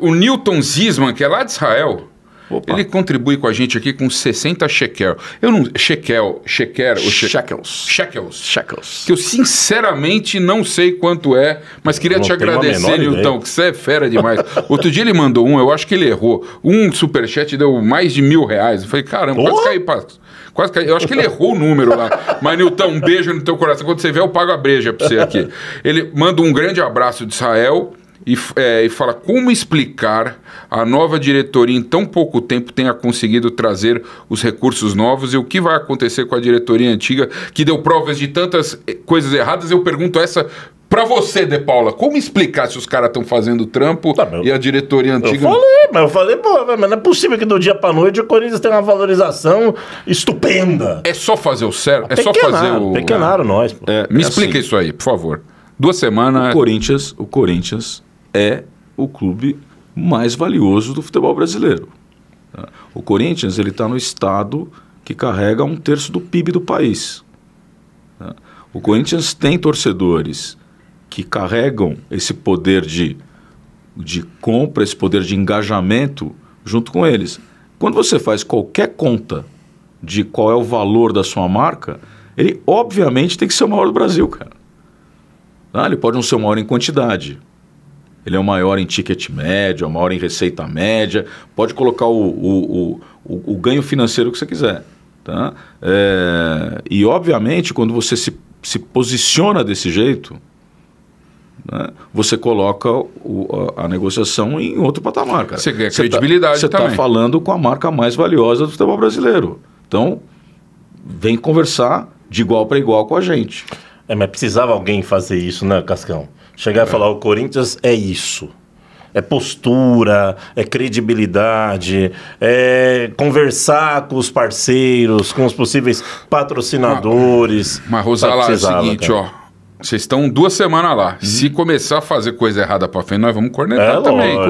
O Newton Zisman, que é lá de Israel, Opa. Ele contribui com a gente aqui com 60 shekel. Eu não. Shekel, shekel ou she, shekels. Shekels. Shekels. Que eu sinceramente não sei quanto é, mas queria te agradecer, Newton. que você é fera demais. Outro dia ele mandou um, eu acho que ele errou. Um superchat deu mais de mil reais. Eu falei, caramba, quase caí, para. Quase que, eu acho que ele errou o número lá. Mas, Nilton, um beijo no teu coração. Quando você vier, eu pago a breja pra você aqui. Ele manda um grande abraço de Israel e, é, e, fala como explicar a nova diretoria em tão pouco tempo tenha conseguido trazer os recursos novos e o que vai acontecer com a diretoria antiga que deu provas de tantas eh, coisas erradas. Eu pergunto essa para você, De Paula. Como explicar se os caras estão fazendo trampo tá, meu, e a diretoria antiga? Eu falei, mas eu falei, pô, mas não é possível que do dia para noite o Corinthians tenha uma valorização estupenda. É só fazer o certo, é só fazer o. Pequenaram nós. É, me é explica assim. isso aí, por favor duas semanas. O Corinthians, o Corinthians é o clube mais valioso do futebol brasileiro. O Corinthians ele está no estado que carrega um terço do PIB do país. O Corinthians tem torcedores que carregam esse poder de, de compra, esse poder de engajamento junto com eles. Quando você faz qualquer conta de qual é o valor da sua marca, ele obviamente tem que ser o maior do Brasil, cara. Ah, ele pode não ser o maior em quantidade, ele é o maior em ticket médio, é o maior em receita média, pode colocar o, o, o, o ganho financeiro que você quiser. Tá? É, e, obviamente, quando você se, se posiciona desse jeito, né, você coloca o, a, a, negociação em outro patamar. Cara. Você ganha tá, credibilidade você tá, também. Você está falando com a marca mais valiosa do futebol brasileiro. Então, vem conversar de igual para igual com a gente. É, mas precisava alguém fazer isso, né, Cascão? Chegar é. e falar, o Corinthians é isso. É postura, é credibilidade, é conversar com os parceiros, com os possíveis patrocinadores. Mas, Rosalá, tá é o seguinte, cara. ó. Vocês estão duas semanas lá. Uhum. Se começar a fazer coisa errada para frente, nós vamos cornetar é, também. Lógico.